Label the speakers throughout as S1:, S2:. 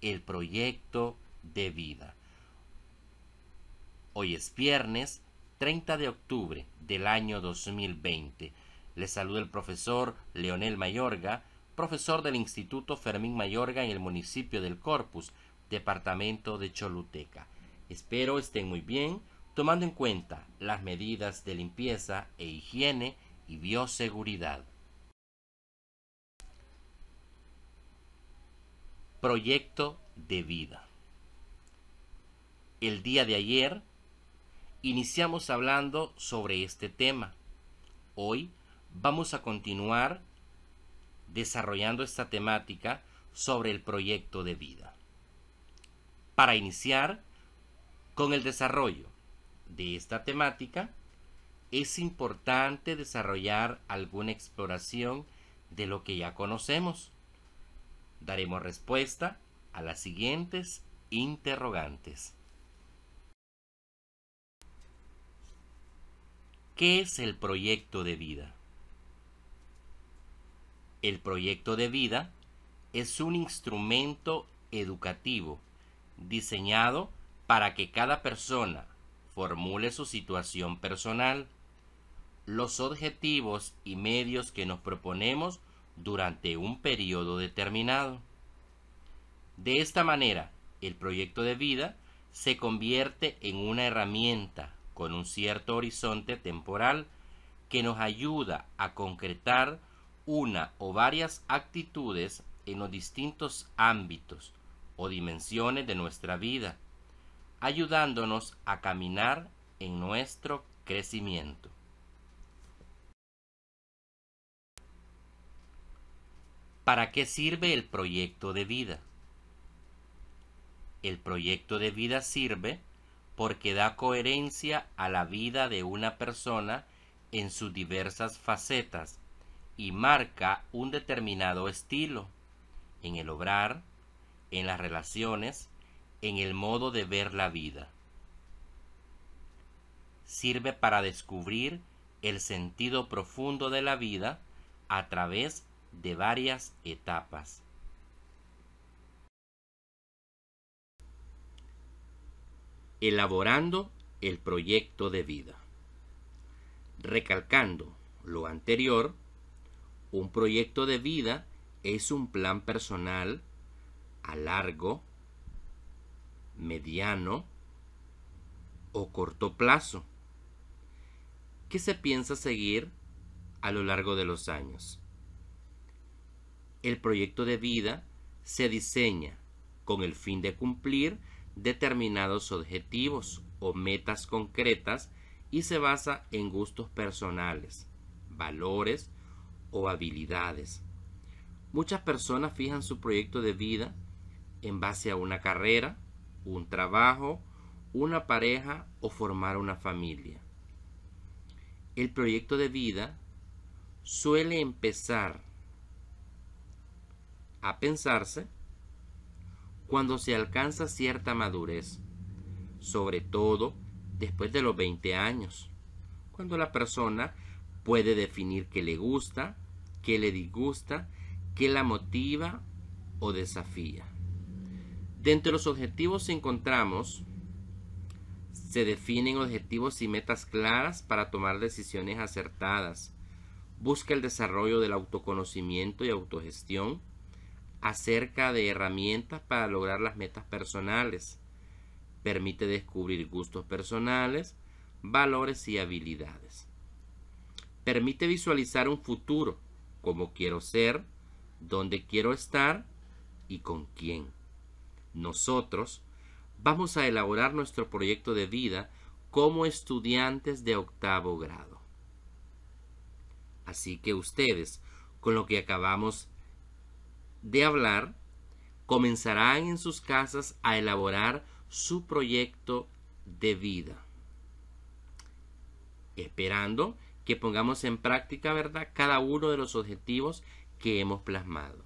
S1: el proyecto de vida. Hoy es viernes 30 de octubre del año 2020. Les saluda el profesor Leonel Mayorga, profesor del Instituto Fermín Mayorga en el municipio del Corpus, departamento de Choluteca. Espero estén muy bien, tomando en cuenta las medidas de limpieza e higiene y bioseguridad. proyecto de vida. El día de ayer iniciamos hablando sobre este tema. Hoy vamos a continuar desarrollando esta temática sobre el proyecto de vida. Para iniciar con el desarrollo de esta temática, es importante desarrollar alguna exploración de lo que ya conocemos daremos respuesta a las siguientes interrogantes. ¿Qué es el proyecto de vida? El proyecto de vida es un instrumento educativo diseñado para que cada persona formule su situación personal, los objetivos y medios que nos proponemos durante un periodo determinado. De esta manera, el proyecto de vida se convierte en una herramienta con un cierto horizonte temporal que nos ayuda a concretar una o varias actitudes en los distintos ámbitos o dimensiones de nuestra vida, ayudándonos a caminar en nuestro crecimiento. ¿Para qué sirve el proyecto de vida? El proyecto de vida sirve porque da coherencia a la vida de una persona en sus diversas facetas y marca un determinado estilo en el obrar, en las relaciones, en el modo de ver la vida. Sirve para descubrir el sentido profundo de la vida a través de varias etapas. Elaborando el proyecto de vida. Recalcando lo anterior, un proyecto de vida es un plan personal a largo, mediano o corto plazo que se piensa seguir a lo largo de los años el proyecto de vida se diseña con el fin de cumplir determinados objetivos o metas concretas y se basa en gustos personales, valores o habilidades. Muchas personas fijan su proyecto de vida en base a una carrera, un trabajo, una pareja o formar una familia. El proyecto de vida suele empezar a pensarse cuando se alcanza cierta madurez, sobre todo después de los 20 años, cuando la persona puede definir qué le gusta, qué le disgusta, qué la motiva o desafía. Dentro de entre los objetivos encontramos se definen objetivos y metas claras para tomar decisiones acertadas. Busca el desarrollo del autoconocimiento y autogestión, acerca de herramientas para lograr las metas personales. Permite descubrir gustos personales, valores y habilidades. Permite visualizar un futuro, cómo quiero ser, dónde quiero estar y con quién. Nosotros vamos a elaborar nuestro proyecto de vida como estudiantes de octavo grado. Así que ustedes, con lo que acabamos de hablar, comenzarán en sus casas a elaborar su proyecto de vida. Esperando que pongamos en práctica, ¿verdad?, cada uno de los objetivos que hemos plasmado.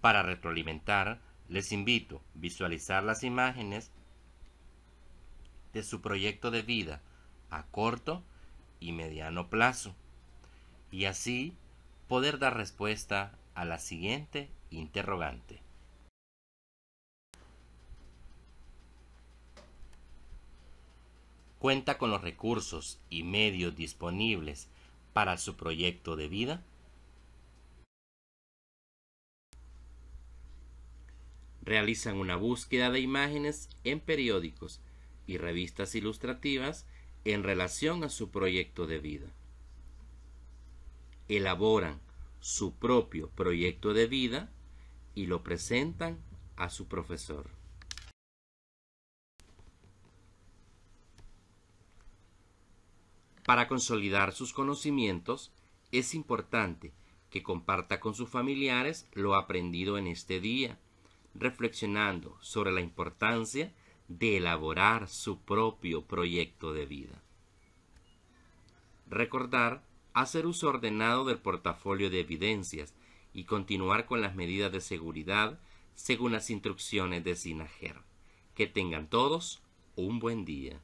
S1: Para retroalimentar, les invito a visualizar las imágenes de su proyecto de vida a corto y mediano plazo y así poder dar respuesta a la siguiente interrogante. ¿Cuenta con los recursos y medios disponibles para su proyecto de vida? Realizan una búsqueda de imágenes en periódicos y revistas ilustrativas en relación a su proyecto de vida elaboran su propio proyecto de vida y lo presentan a su profesor. Para consolidar sus conocimientos, es importante que comparta con sus familiares lo aprendido en este día, reflexionando sobre la importancia de elaborar su propio proyecto de vida. Recordar hacer uso ordenado del portafolio de evidencias y continuar con las medidas de seguridad según las instrucciones de Sinajer. Que tengan todos un buen día.